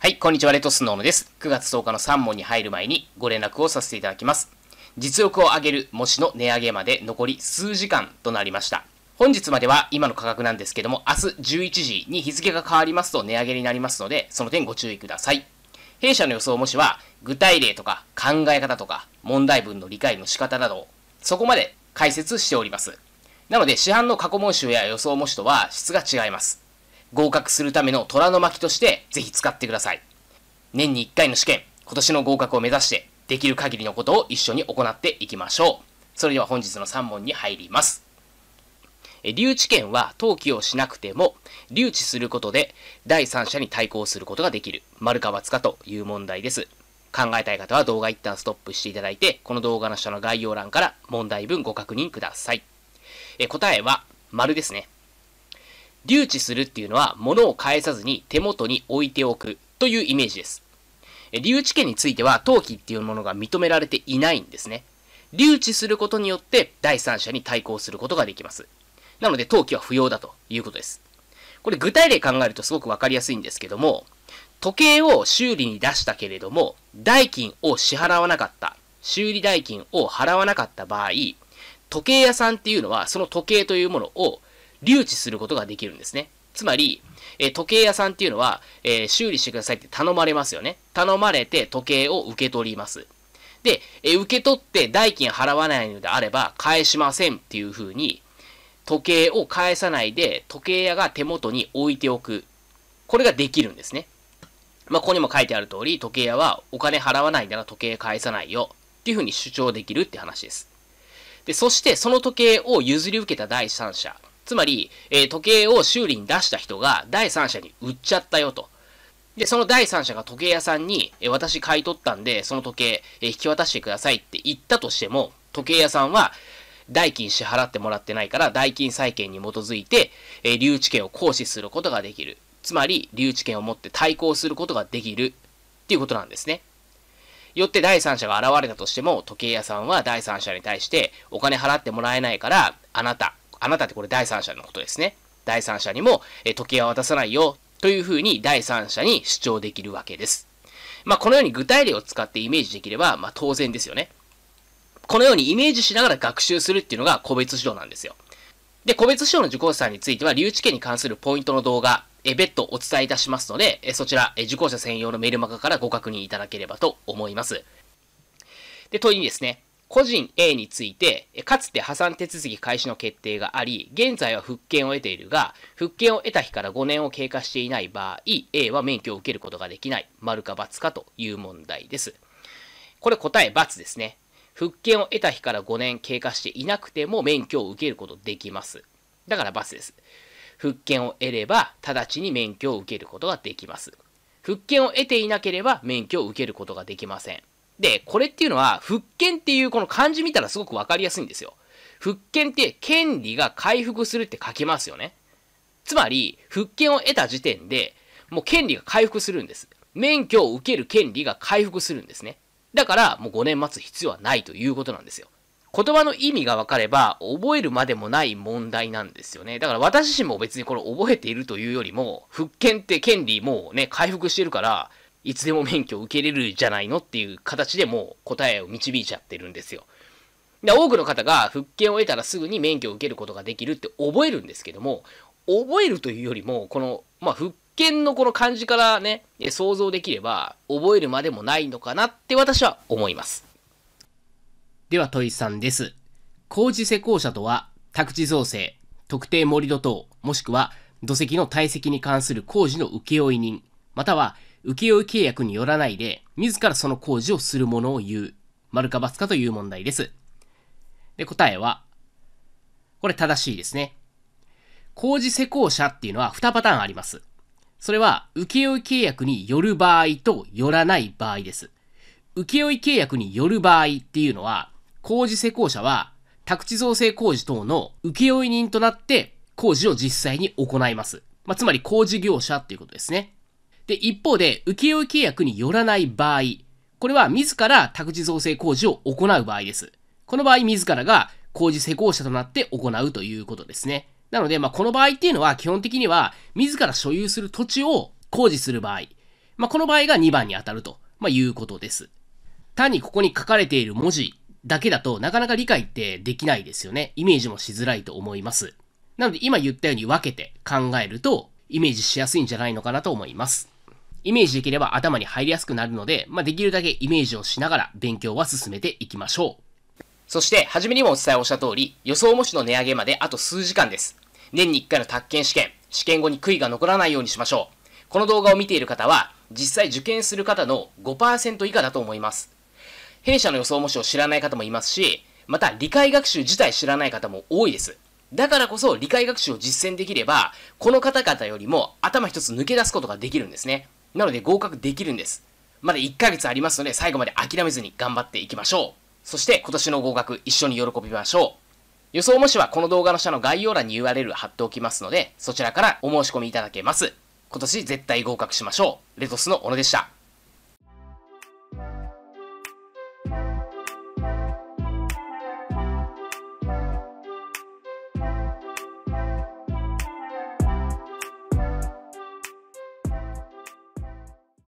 はい、こんにちは、レトスノーノです。9月10日の3問に入る前にご連絡をさせていただきます。実力を上げる模試の値上げまで残り数時間となりました。本日までは今の価格なんですけども、明日11時に日付が変わりますと値上げになりますので、その点ご注意ください。弊社の予想模試は、具体例とか考え方とか問題文の理解の仕方など、そこまで解説しております。なので、市販の過去問集や予想模試とは質が違います。合格するための虎の巻としてぜひ使ってください。年に1回の試験、今年の合格を目指して、できる限りのことを一緒に行っていきましょう。それでは本日の3問に入ります。留置権は登記をしなくても、留置することで第三者に対抗することができる、丸か×かという問題です。考えたい方は動画一旦ストップしていただいて、この動画の下の概要欄から問題文ご確認ください。え答えは、丸ですね。留置するっていうのは物を返さずに手元に置いておくというイメージです。留置権については登記っていうものが認められていないんですね。留置することによって第三者に対抗することができます。なので登記は不要だということです。これ具体例考えるとすごくわかりやすいんですけども、時計を修理に出したけれども、代金を支払わなかった、修理代金を払わなかった場合、時計屋さんっていうのはその時計というものを留置することができるんですね。つまり、え時計屋さんっていうのは、えー、修理してくださいって頼まれますよね。頼まれて時計を受け取ります。で、え受け取って代金払わないのであれば返しませんっていう風に、時計を返さないで時計屋が手元に置いておく。これができるんですね。まあ、ここにも書いてある通り、時計屋はお金払わないなら時計返さないよっていう風に主張できるって話です。で、そしてその時計を譲り受けた第三者。つまり、えー、時計を修理に出した人が第三者に売っちゃったよと。で、その第三者が時計屋さんに、えー、私買い取ったんで、その時計、えー、引き渡してくださいって言ったとしても、時計屋さんは、代金支払ってもらってないから、代金債権に基づいて、え留置権を行使することができる。つまり、留置権を持って対抗することができる。っていうことなんですね。よって第三者が現れたとしても、時計屋さんは第三者に対して、お金払ってもらえないから、あなた、あなたってこれ第三者のことですね。第三者にも、え時計は渡さないよというふうに第三者に主張できるわけです。まあ、このように具体例を使ってイメージできれば、まあ、当然ですよね。このようにイメージしながら学習するっていうのが個別指導なんですよ。で、個別指導の受講者さんについては、留置権に関するポイントの動画、え別途お伝えいたしますので、えそちら、え受講者専用のメールマガからご確認いただければと思います。で、問いにですね、個人 A について、かつて破産手続き開始の決定があり、現在は復権を得ているが、復権を得た日から5年を経過していない場合、A は免許を受けることができない、丸か×かという問題です。これ答え×ですね。復権を得た日から5年経過していなくても免許を受けることできます。だから×です。復権を得れば、直ちに免許を受けることができます。復権を得ていなければ免許を受けることができません。で、これっていうのは、復権っていうこの漢字見たらすごくわかりやすいんですよ。復権って権利が回復するって書きますよね。つまり、復権を得た時点で、もう権利が回復するんです。免許を受ける権利が回復するんですね。だから、もう5年待つ必要はないということなんですよ。言葉の意味が分かれば、覚えるまでもない問題なんですよね。だから私自身も別にこれ覚えているというよりも、復権って権利もうね、回復してるから、いつでも免許を受けれるじゃないのっていう形でもう答えを導いちゃってるんですよ。で多くの方が復権を得たらすぐに免許を受けることができるって覚えるんですけども、覚えるというよりも、この、まあ、復権のこの漢字からね、想像できれば、覚えるまでもないのかなって私は思います。では、問いさんです。工事施工者とは、宅地造成、特定盛土等、もしくは土石の堆積に関する工事の請負人、または請負契約によらないで、自らその工事をするものを言う。丸か×かという問題です。で、答えは、これ正しいですね。工事施工者っていうのは2パターンあります。それは、請負契約による場合とよらない場合です。請負契約による場合っていうのは、工事施工者は宅地造成工事等の請負人となって工事を実際に行います。まあ、つまり工事業者っていうことですね。で、一方で、請負契約によらない場合、これは自ら宅地造成工事を行う場合です。この場合、自らが工事施工者となって行うということですね。なので、まあ、この場合っていうのは、基本的には、自ら所有する土地を工事する場合、まあ、この場合が2番に当たると、まあ、いうことです。単にここに書かれている文字だけだとなかなか理解ってできないですよね。イメージもしづらいと思います。なので今言ったように分けて考えるとイメージしやすいんじゃないのかなと思います。イメージできれば頭に入りやすくなるので、まあ、できるだけイメージをしながら勉強は進めていきましょう。そして、初めにもお伝えをした通り、予想模試の値上げまであと数時間です。年に1回の宅建試験、試験後に悔いが残らないようにしましょう。この動画を見ている方は、実際受験する方の5%以下だと思います。弊社の予想模試を知らない方もいますし、また理解学習自体知らない方も多いです。だからこそ理解学習を実践できれば、この方々よりも頭一つ抜け出すことができるんですね。なので合格できるんです。まだ1ヶ月ありますので、最後まで諦めずに頑張っていきましょう。そして今年の合格一緒に喜びましょう。予想模試はこの動画の下の概要欄に URL 貼っておきますので、そちらからお申し込みいただけます。今年絶対合格しましょう。レトスの小野でした。